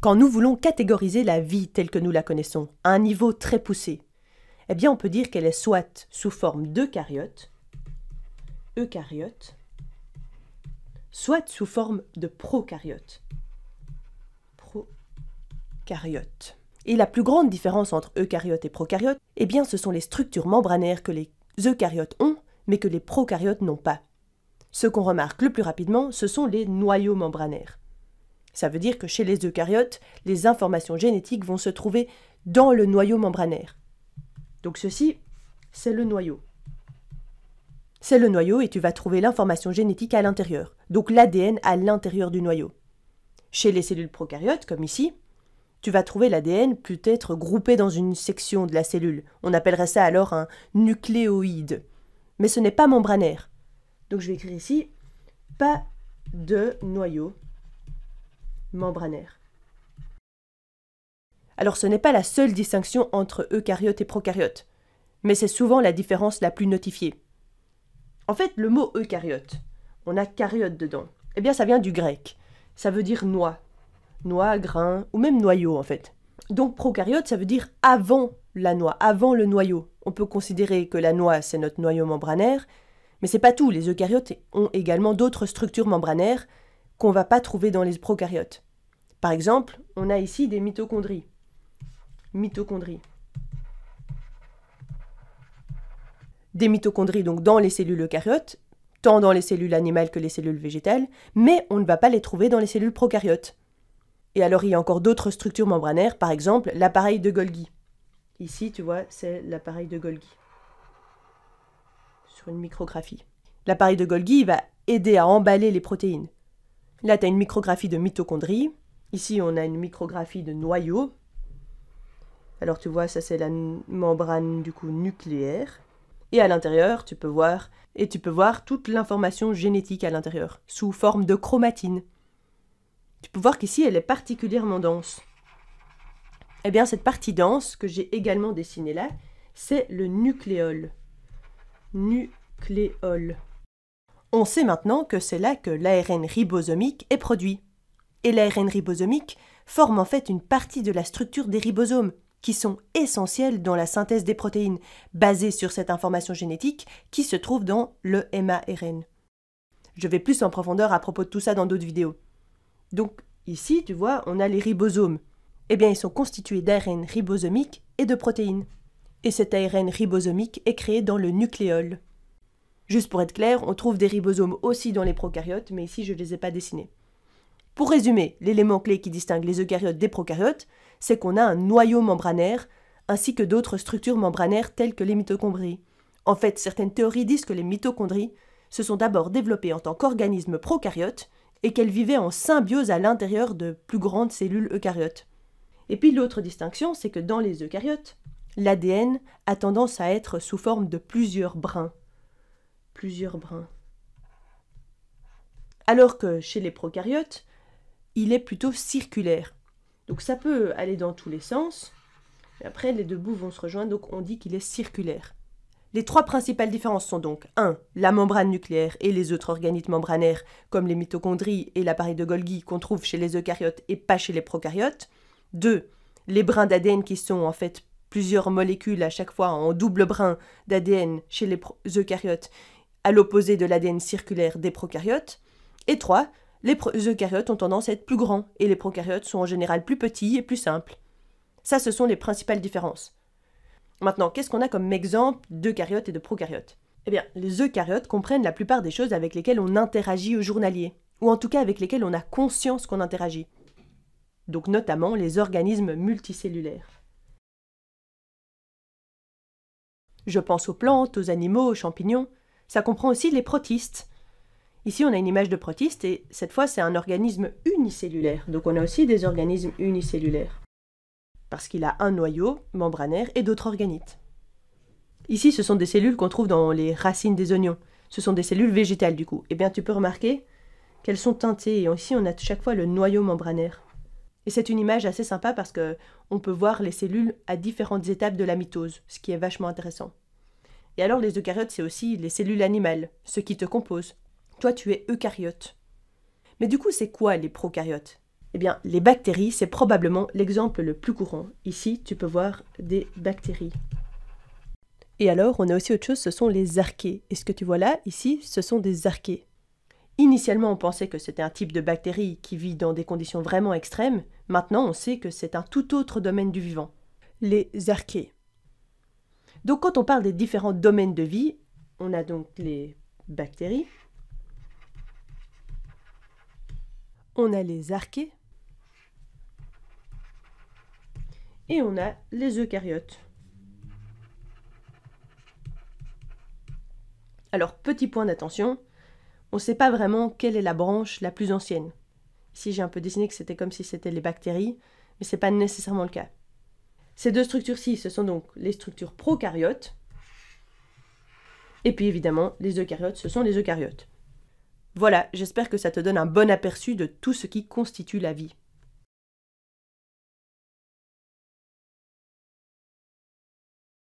Quand nous voulons catégoriser la vie telle que nous la connaissons, à un niveau très poussé, eh bien on peut dire qu'elle est soit sous forme d'eucaryote, eucaryotes, soit sous forme de procaryote, procaryote. Et la plus grande différence entre eucaryote et procaryote, eh bien ce sont les structures membranaires que les eucaryotes ont, mais que les procaryotes n'ont pas. Ce qu'on remarque le plus rapidement, ce sont les noyaux membranaires. Ça veut dire que chez les eucaryotes, les informations génétiques vont se trouver dans le noyau membranaire. Donc ceci, c'est le noyau. C'est le noyau et tu vas trouver l'information génétique à l'intérieur, donc l'ADN à l'intérieur du noyau. Chez les cellules prokaryotes, comme ici, tu vas trouver l'ADN peut-être groupé dans une section de la cellule. On appellerait ça alors un nucléoïde. Mais ce n'est pas membranaire. Donc je vais écrire ici, pas de noyau membranaire. Alors ce n'est pas la seule distinction entre eucaryote et prokaryote, mais c'est souvent la différence la plus notifiée. En fait, le mot eucaryote, on a caryote dedans, eh bien ça vient du grec. Ça veut dire noix, noix, grain, ou même noyau en fait. Donc procaryote, ça veut dire avant la noix, avant le noyau. On peut considérer que la noix, c'est notre noyau membranaire, mais c'est pas tout, les eucaryotes ont également d'autres structures membranaires, qu'on ne va pas trouver dans les prokaryotes. Par exemple, on a ici des mitochondries. Mitochondries. Des mitochondries donc dans les cellules eucaryotes, tant dans les cellules animales que les cellules végétales, mais on ne va pas les trouver dans les cellules prokaryotes. Et alors il y a encore d'autres structures membranaires, par exemple l'appareil de Golgi. Ici, tu vois, c'est l'appareil de Golgi. Sur une micrographie. L'appareil de Golgi va aider à emballer les protéines. Là, tu as une micrographie de mitochondrie. Ici, on a une micrographie de noyau. Alors, tu vois, ça, c'est la membrane, du coup, nucléaire. Et à l'intérieur, tu peux voir, et tu peux voir toute l'information génétique à l'intérieur, sous forme de chromatine. Tu peux voir qu'ici, elle est particulièrement dense. Eh bien, cette partie dense que j'ai également dessinée là, c'est le nucléole. Nucléole. On sait maintenant que c'est là que l'ARN ribosomique est produit. Et l'ARN ribosomique forme en fait une partie de la structure des ribosomes, qui sont essentiels dans la synthèse des protéines, basées sur cette information génétique qui se trouve dans le MARN. Je vais plus en profondeur à propos de tout ça dans d'autres vidéos. Donc ici, tu vois, on a les ribosomes. Eh bien, ils sont constitués d'ARN ribosomique et de protéines. Et cet ARN ribosomique est créé dans le nucléole. Juste pour être clair, on trouve des ribosomes aussi dans les prokaryotes, mais ici je ne les ai pas dessinés. Pour résumer, l'élément clé qui distingue les eucaryotes des prokaryotes, c'est qu'on a un noyau membranaire, ainsi que d'autres structures membranaires telles que les mitochondries. En fait, certaines théories disent que les mitochondries se sont d'abord développées en tant qu'organismes prokaryotes et qu'elles vivaient en symbiose à l'intérieur de plus grandes cellules eucaryotes. Et puis l'autre distinction, c'est que dans les eucaryotes, l'ADN a tendance à être sous forme de plusieurs brins plusieurs brins. Alors que chez les procaryotes, il est plutôt circulaire. Donc ça peut aller dans tous les sens. après, les deux bouts vont se rejoindre, donc on dit qu'il est circulaire. Les trois principales différences sont donc 1. La membrane nucléaire et les autres organites membranaires, comme les mitochondries et l'appareil de Golgi qu'on trouve chez les eucaryotes et pas chez les prokaryotes. 2. Les brins d'ADN qui sont en fait plusieurs molécules à chaque fois en double brin d'ADN chez les eucaryotes à l'opposé de l'ADN circulaire des prokaryotes. Et trois, Les eucaryotes ont tendance à être plus grands et les prokaryotes sont en général plus petits et plus simples. Ça, ce sont les principales différences. Maintenant, qu'est-ce qu'on a comme exemple d'eucaryotes et de prokaryotes Eh bien, les eucaryotes comprennent la plupart des choses avec lesquelles on interagit au journalier, ou en tout cas avec lesquelles on a conscience qu'on interagit. Donc notamment les organismes multicellulaires. Je pense aux plantes, aux animaux, aux champignons, ça comprend aussi les protistes. Ici, on a une image de protiste et cette fois, c'est un organisme unicellulaire. Donc, on a aussi des organismes unicellulaires. Parce qu'il a un noyau membranaire et d'autres organites. Ici, ce sont des cellules qu'on trouve dans les racines des oignons. Ce sont des cellules végétales, du coup. Eh bien, tu peux remarquer qu'elles sont teintées et ici, on a chaque fois le noyau membranaire. Et c'est une image assez sympa parce qu'on peut voir les cellules à différentes étapes de la mitose, ce qui est vachement intéressant. Et alors les eucaryotes, c'est aussi les cellules animales, ce qui te compose. Toi, tu es eucaryote. Mais du coup, c'est quoi les prokaryotes Eh bien, les bactéries, c'est probablement l'exemple le plus courant. Ici, tu peux voir des bactéries. Et alors, on a aussi autre chose, ce sont les archées. Et ce que tu vois là, ici, ce sont des archées. Initialement, on pensait que c'était un type de bactérie qui vit dans des conditions vraiment extrêmes. Maintenant, on sait que c'est un tout autre domaine du vivant. Les archées. Donc quand on parle des différents domaines de vie, on a donc les bactéries, on a les archées et on a les eucaryotes. Alors petit point d'attention, on ne sait pas vraiment quelle est la branche la plus ancienne. Ici j'ai un peu dessiné que c'était comme si c'était les bactéries, mais ce n'est pas nécessairement le cas. Ces deux structures-ci, ce sont donc les structures prokaryotes. Et puis évidemment, les eucaryotes, ce sont les eucaryotes. Voilà, j'espère que ça te donne un bon aperçu de tout ce qui constitue la vie.